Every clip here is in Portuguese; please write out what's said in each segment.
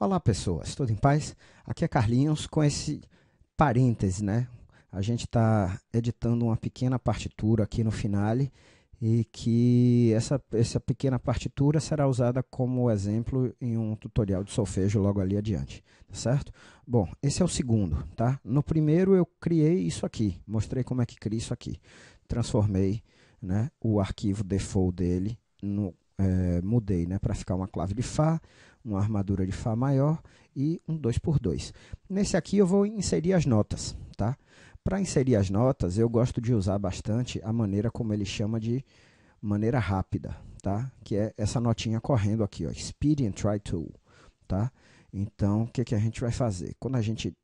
Olá pessoas, tudo em paz? Aqui é Carlinhos com esse parêntese, né? A gente está editando uma pequena partitura aqui no finale e que essa, essa pequena partitura será usada como exemplo em um tutorial de solfejo logo ali adiante, tá certo? Bom, esse é o segundo, tá? No primeiro eu criei isso aqui, mostrei como é que cria isso aqui. Transformei né, o arquivo default dele no é, mudei né, para ficar uma clave de Fá, uma armadura de Fá maior e um 2x2. Nesse aqui eu vou inserir as notas. Tá? Para inserir as notas, eu gosto de usar bastante a maneira como ele chama de maneira rápida, tá? que é essa notinha correndo aqui, ó, Speed and Try Tool. Tá? Então, o que, que a gente vai fazer? Quando a gente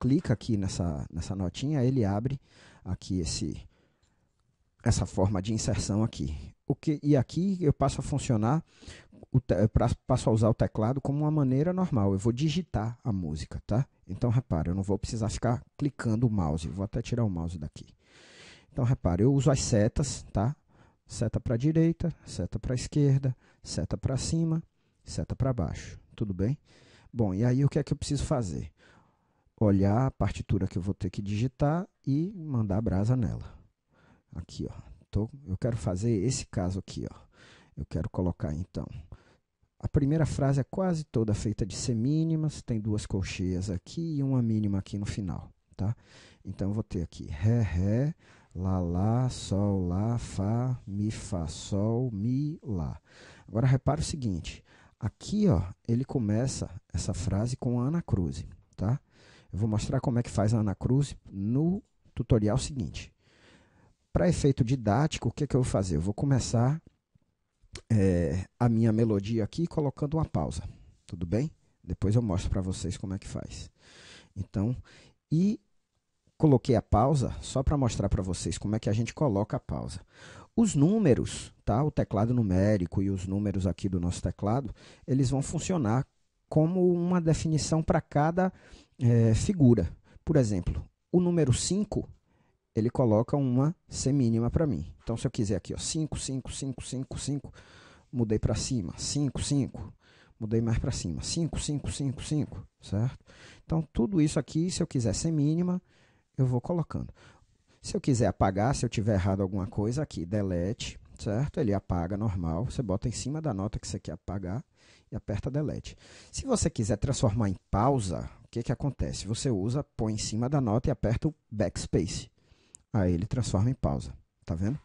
clica aqui nessa, nessa notinha, ele abre aqui esse essa forma de inserção aqui. O que, e aqui eu passo a funcionar, passo a usar o teclado como uma maneira normal. Eu vou digitar a música, tá? Então, repara, eu não vou precisar ficar clicando o mouse. vou até tirar o mouse daqui. Então, repara, eu uso as setas, tá? Seta para direita, seta para esquerda, seta para cima, seta para baixo. Tudo bem? Bom, e aí o que é que eu preciso fazer? Olhar a partitura que eu vou ter que digitar e mandar a brasa nela. Aqui, ó. Tô, então, eu quero fazer esse caso aqui, ó. Eu quero colocar então. A primeira frase é quase toda feita de semínimas, tem duas colcheias aqui e uma mínima aqui no final, tá? Então eu vou ter aqui ré, ré, lá, lá, sol, lá, fá, mi, fá, sol, mi, lá. Agora repara o seguinte, aqui ó, ele começa essa frase com a cruz tá? Eu vou mostrar como é que faz a cruz no tutorial seguinte para efeito didático, o que, que eu vou fazer? Eu vou começar é, a minha melodia aqui colocando uma pausa, tudo bem? Depois eu mostro para vocês como é que faz. Então, e coloquei a pausa só para mostrar para vocês como é que a gente coloca a pausa. Os números, tá? O teclado numérico e os números aqui do nosso teclado, eles vão funcionar como uma definição para cada é, figura. Por exemplo, o número 5 ele coloca uma semínima para mim. Então, se eu quiser aqui, 5, 5, 5, 5, 5, mudei para cima, 5, 5, mudei mais para cima, 5, 5, 5, 5, certo? Então, tudo isso aqui, se eu quiser semínima, eu vou colocando. Se eu quiser apagar, se eu tiver errado alguma coisa aqui, delete, certo? Ele apaga normal, você bota em cima da nota que você quer apagar e aperta delete. Se você quiser transformar em pausa, o que, que acontece? Você usa, põe em cima da nota e aperta o backspace. Aí ele transforma em pausa. Tá vendo?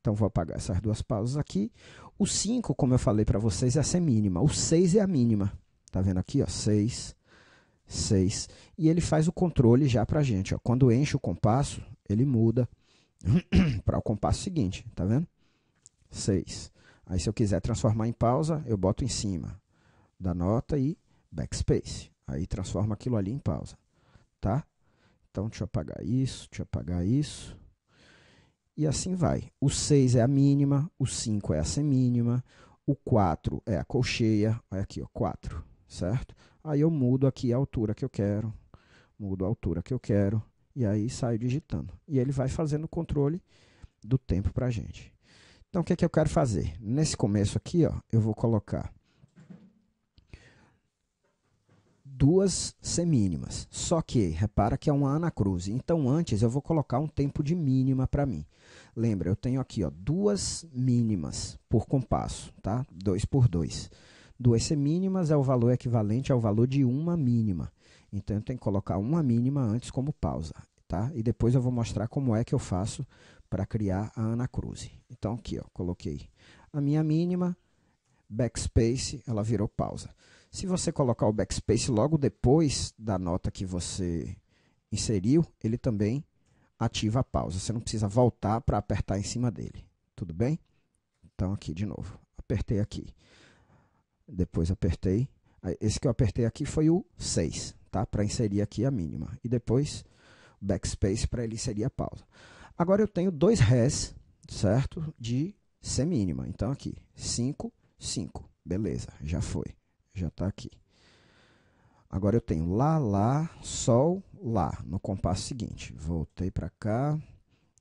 Então vou apagar essas duas pausas aqui. O 5, como eu falei para vocês, essa é mínima. O 6 é a mínima. Tá vendo aqui, ó? 6, 6. E ele faz o controle já pra gente, ó. Quando enche o compasso, ele muda para o compasso seguinte, tá vendo? 6. Aí se eu quiser transformar em pausa, eu boto em cima da nota e backspace. Aí transforma aquilo ali em pausa, tá? Então, deixa eu apagar isso, deixa eu apagar isso. E assim vai. O 6 é a mínima, o 5 é a semínima, o 4 é a colcheia. Olha aqui, ó, 4, certo? Aí eu mudo aqui a altura que eu quero, mudo a altura que eu quero, e aí saio digitando. E ele vai fazendo o controle do tempo para a gente. Então, o que, é que eu quero fazer? Nesse começo aqui, ó, eu vou colocar duas semínimas. Só que, repara que é uma anacruz. Então, antes eu vou colocar um tempo de mínima para mim. Lembra, eu tenho aqui ó, duas mínimas por compasso, tá? 2 por 2. Duas semínimas é o valor equivalente ao valor de uma mínima. Então, eu tenho que colocar uma mínima antes como pausa, tá? E depois eu vou mostrar como é que eu faço para criar a anacruse. Então, aqui, ó, coloquei a minha mínima, backspace, ela virou pausa. Se você colocar o backspace logo depois da nota que você inseriu, ele também ativa a pausa. Você não precisa voltar para apertar em cima dele. Tudo bem? Então, aqui de novo. Apertei aqui. Depois apertei. Esse que eu apertei aqui foi o 6, tá? Para inserir aqui a mínima. E depois backspace para ele inserir a pausa. Agora eu tenho dois res, certo? De semínima. Então, aqui, 5, 5. Beleza, já foi já está aqui. Agora eu tenho Lá, Lá, Sol, Lá, no compasso seguinte. Voltei para cá,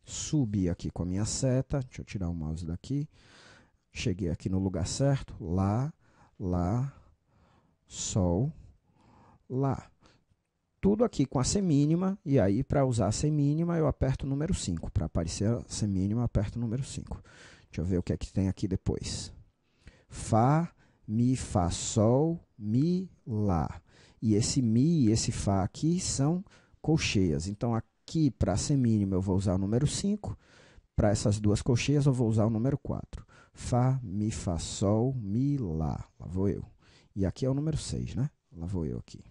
subi aqui com a minha seta, deixa eu tirar o mouse daqui. Cheguei aqui no lugar certo, Lá, Lá, Sol, Lá. Tudo aqui com a semínima, e aí para usar a semínima eu aperto o número 5. Para aparecer a semínima, eu aperto o número 5. Deixa eu ver o que é que tem aqui depois. Fá, Mi, Fá, Sol, Mi, Lá. E esse Mi e esse Fá aqui são colcheias. Então aqui para mínimo eu vou usar o número 5, para essas duas colcheias eu vou usar o número 4. Fá, Mi, Fá, Sol, Mi, Lá. Lá vou eu. E aqui é o número 6, né? Lá vou eu aqui.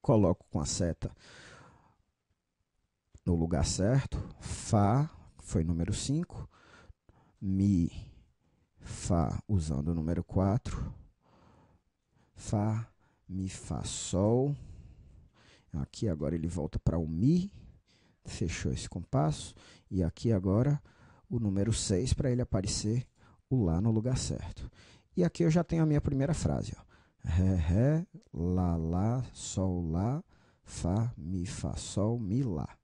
Coloco com a seta no lugar certo. Fá, foi número 5. Mi, Fá usando o número 4. Fá, Mi, Fá, Sol. Aqui agora ele volta para o Mi. Fechou esse compasso. E aqui agora o número 6 para ele aparecer o Lá no lugar certo. E aqui eu já tenho a minha primeira frase. Ó. Ré, Ré, Lá, Lá, Sol, Lá, Fá, Mi, Fá, Sol, Mi, Lá.